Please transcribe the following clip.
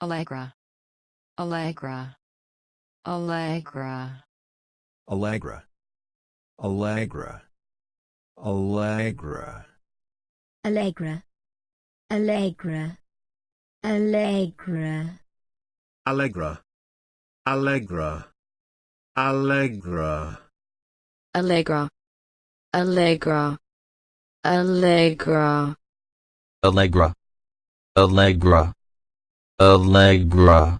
Allegra. Allegra. Allegra. Allegra. Allegra. Allegra. Allegra. Allegra. Allegra. Allegra. Allegra. Allegra. Allegra. Allegra. Allegra. Allegra. Allegra. Allegra